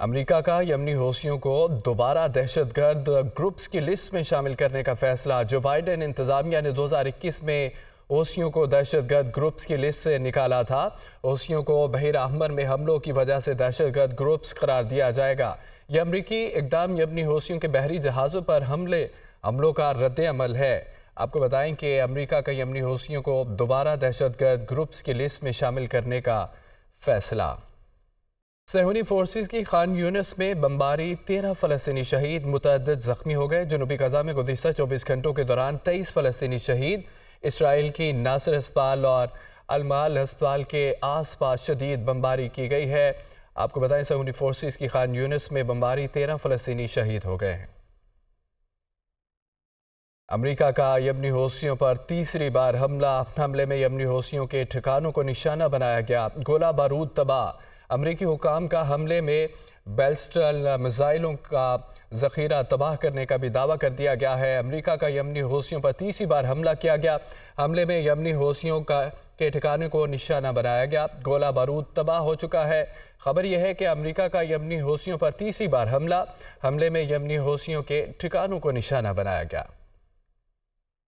America का यमनी हौसियों को दोबारा दहशत गर्द ग्रुप्स की लिस्ट में शामिल करने का फैसला जो बाइडन इंतजामिया ने 2021 में ओसियों को दहशत गर्द ग्रुप्स की लिस्ट से निकाला था ओसियों को बहिर अहमर में हमलों की वजह से दहशत गर्द ग्रुप्स करार दिया जाएगा यह अमरीकी इकदाम यमनी हौसियों के बहरी जहाज़ों पर हमले हमलों का रद्द अमल है आपको बताएं कि अमरीका का यमनी हौसियों को दोबारा दहशत गर्द ग्रुप्स की लिस्ट में शामिल करने का फैसला सहूनी फोर्सेस की खान यूनस में बमबारी तेरह फलस्तनी शहीद मुतद जख्मी हो गए जनूबी गजा में गुजशत चौबीस घंटों के दौरान तेईस फलस्तनी शहीद इसराइल की नासर अस्पताल और अलमाल अस्पताल के आस पास शदीद बमबारी की गई है आपको बताएं सहूनी फोर्सेज की खान यूनस में बमबारी तेरह फलस्तनी शहीद हो गए हैं अमरीका का यमनी हौसियों पर तीसरी बार हमला हमले में यमनी हौसियों के ठिकानों को निशाना बनाया गया गोला बारूद तबाह अमरीकी हुकाम का हमले में बेल्स्टल मिज़ाइलों का ज़ख़ीरा तबाह करने का भी दावा कर दिया गया है अमेरिका का यमनी हौसियों पर तीसरी बार हमला किया गया हमले में यमनी हौसियों का के ठिकाने को निशाना बनाया गया गोला बारूद तबाह हो चुका है खबर यह है कि अमेरिका का यमनी हौसियों पर तीसरी बार हमला हमले में यमनी हौसियों के ठिकानों को निशाना बनाया गया